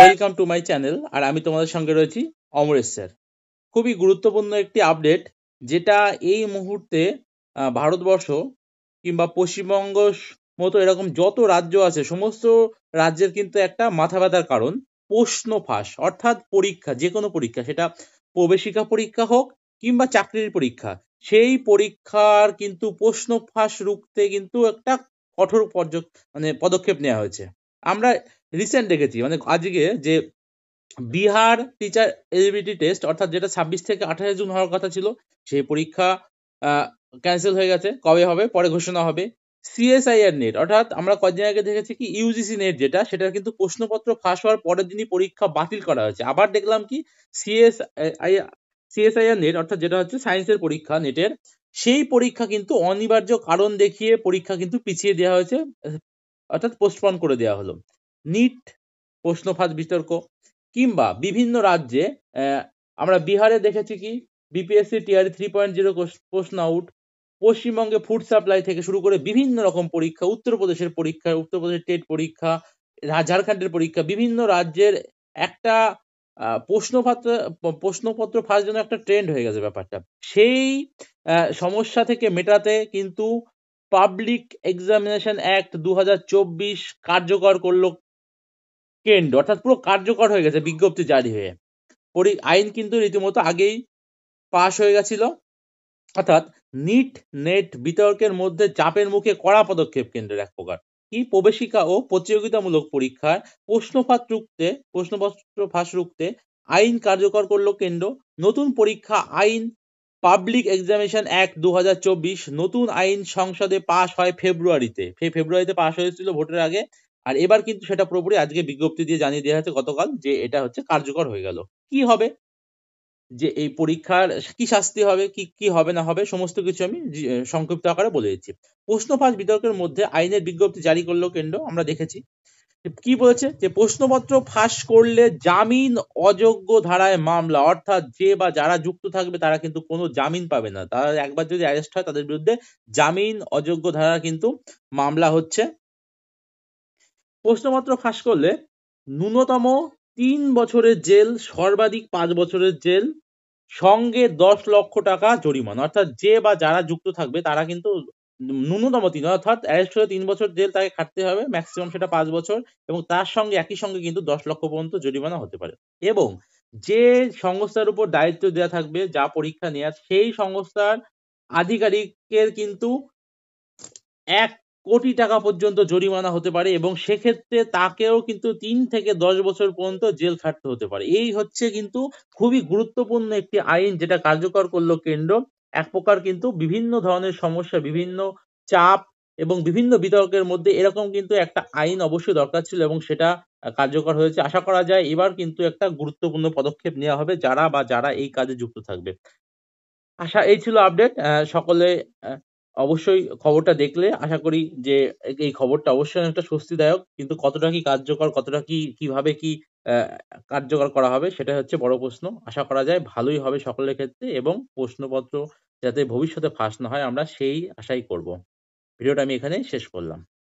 welcome to my channel আর আমি তোমাদের সঙ্গে রয়েছি অমরেশ স্যার খুবই গুরুত্বপূর্ণ একটি আপডেট যেটা এই মুহূর্তে ভারতবর্ষ কিংবা পশ্চিমবঙ্গ মতো এরকম যত রাজ্য আছে সমস্ত রাজ্যের কিন্তু একটা মাথা ব্যথার কারণ প্রশ্ন ফাঁস অর্থাৎ পরীক্ষা যে কোনো পরীক্ষা সেটা প্রবেশিকা পরীক্ষা হোক কিংবা চাকরির পরীক্ষা সেই পরীক্ষার কিন্তু প্রশ্ন ফাঁস রুখতে কিন্তু একটা কঠোর পর্য মানে পদক্ষেপ নেওয়া হয়েছে আমরা রিসেন্ট দেখেছি মানে আজকে যে বিহার টিচার এলিবিলিটি টেস্ট অর্থাৎ যেটা ছাব্বিশ থেকে আঠাশে জুন হওয়ার কথা ছিল সেই পরীক্ষা ক্যান্সেল হয়ে গেছে কবে হবে পরে ঘোষণা হবে সিএসআইআর নেট অর্থাৎ আমরা কয়েকদিন আগে দেখেছি কি ইউজিসি নেট যেটা সেটা কিন্তু প্রশ্নপত্র ফাঁস হওয়ার পরের দিনই পরীক্ষা বাতিল করা হয়েছে আবার দেখলাম কি সিএস সিএসআইআর নেট অর্থাৎ যেটা হচ্ছে সায়েন্সের পরীক্ষা নেটের সেই পরীক্ষা কিন্তু অনিবার্য কারণ দেখিয়ে পরীক্ষা কিন্তু পিছিয়ে দেওয়া হয়েছে অর্থাৎ পোস্টপন করে দেওয়া হলো নিট প্রশ্ন ফাঁস বিতর্ক কিংবা বিভিন্ন রাজ্যে আমরা বিহারে দেখেছি কি BPSC TR three point zero প্রশ্ন আউট পশ্চিমবঙ্গে ফুড সাপ্লাই থেকে শুরু করে বিভিন্ন রকম পরীক্ষা উত্তরপ্রদেশের পরীক্ষা উত্তরপ্রদেশের টেট পরীক্ষা ঝাড়খণ্ডের পরীক্ষা বিভিন্ন রাজ্যের একটা প্রশ্নপত্র প্রশ্নপত্র ফাঁস জন্য একটা ট্রেন্ড হয়ে গেছে ব্যাপারটা সেই সমস্যা থেকে মেটাতে কিন্তু পাবলিক এক্সামিনেশন অ্যাক্ট দু কার্যকর করলো কেন্দ্র অর্থাৎ পুরো কার্যকর হয়ে গেছে বিজ্ঞপ্তি জারি হয়ে পরি আইন কিন্তু রীতিমতো আগেই পাশ হয়ে গেছিল অর্থাৎ নিট নেট বিতর্কের মধ্যে চাপের মুখে কড়া পদক্ষেপ কেন্দ্রের এক প্রকার কি প্রবেশিকা ও প্রতিযোগিতামূলক পরীক্ষার প্রশ্নপাত রুখতে প্রশ্নপত্র ফাঁস রুখতে আইন কার্যকর করলো কেন্দ্র নতুন পরীক্ষা আইন পাবলিক এক্সামিনেশন অ্যাক্ট দু নতুন আইন সংসদে পাশ হয় ফেব্রুয়ারিতে ফেব্রুয়ারিতে পাশ হয়েছিল ভোটের আগে আর এবার কিন্তু সেটা পুরোপুরি আজকে বিজ্ঞপ্তি দিয়ে জানিয়ে দেওয়া হয়েছে গতকাল যে এটা হচ্ছে কার্যকর হয়ে গেল কি হবে যে এই পরীক্ষার কি শাস্তি হবে কি কি হবে না হবে সমস্ত কিছু আমি সংক্ষিপ্ত আকারে বলে দিচ্ছি প্রশ্ন ফাঁস বিতর্কের মধ্যে আইনের বিজ্ঞপ্তি জারি করলো কেন্দ্র আমরা দেখেছি কি বলেছে যে প্রশ্নপত্র ফাঁস করলে জামিন অযোগ্য ধারায় মামলা অর্থাৎ যে বা যারা যুক্ত থাকবে তারা কিন্তু কোনো জামিন পাবে না তারা একবার যদি অ্যারেস্ট হয় তাদের বিরুদ্ধে জামিন অযোগ্য ধারা কিন্তু মামলা হচ্ছে প্রশ্নপত্র ফাঁস করলে ন্যূনতম তিন বছরের জেল সর্বাধিক পাঁচ বছরের জেল সঙ্গে দশ লক্ষ টাকা জরিমানা অর্থাৎ যে বা যারা যুক্ত থাকবে তারা কিন্তু ন্যূনতম তিন অর্থাৎ অ্যারেস্ট হলে তিন বছর জেল তাকে খাটতে হবে ম্যাক্সিমাম সেটা পাঁচ বছর এবং তার সঙ্গে একই সঙ্গে কিন্তু দশ লক্ষ পর্যন্ত জরিমানা হতে পারে এবং যে সংস্থার উপর দায়িত্ব দেওয়া থাকবে যা পরীক্ষা নেওয়ার সেই সংস্থার আধিকারিকের কিন্তু এক কোটি টাকা পর্যন্ত জরিমানা হতে পারে এবং সেক্ষেত্রে তাকেও কিন্তু তিন থেকে দশ বছর পর্যন্ত জেল খাটতে হতে পারে এই হচ্ছে কিন্তু খুবই গুরুত্বপূর্ণ একটি আইন যেটা কার্যকর করলো কেন্দ্র এক প্রকার কিন্তু বিভিন্ন ধরনের সমস্যা বিভিন্ন চাপ এবং বিভিন্ন বিতর্কের মধ্যে এরকম কিন্তু একটা আইন অবশ্যই দরকার ছিল এবং সেটা কার্যকর হয়েছে আশা করা যায় এবার কিন্তু একটা গুরুত্বপূর্ণ পদক্ষেপ নেওয়া হবে যারা বা যারা এই কাজে যুক্ত থাকবে আশা এই ছিল আপডেট সকলে অবশ্যই খবরটা দেখলে আশা করি যে এই খবরটা অবশ্যই একটা স্বস্তিদায়ক কিন্তু কতটা কি কার্যকর কতটা কি কিভাবে কি কার্যকর করা হবে সেটা হচ্ছে বড় প্রশ্ন আশা করা যায় ভালোই হবে সকলের ক্ষেত্রে এবং প্রশ্নপত্র যাতে ভবিষ্যতে ফাঁস না হয় আমরা সেই আশাই করব ভিডিওটা আমি এখানে শেষ করলাম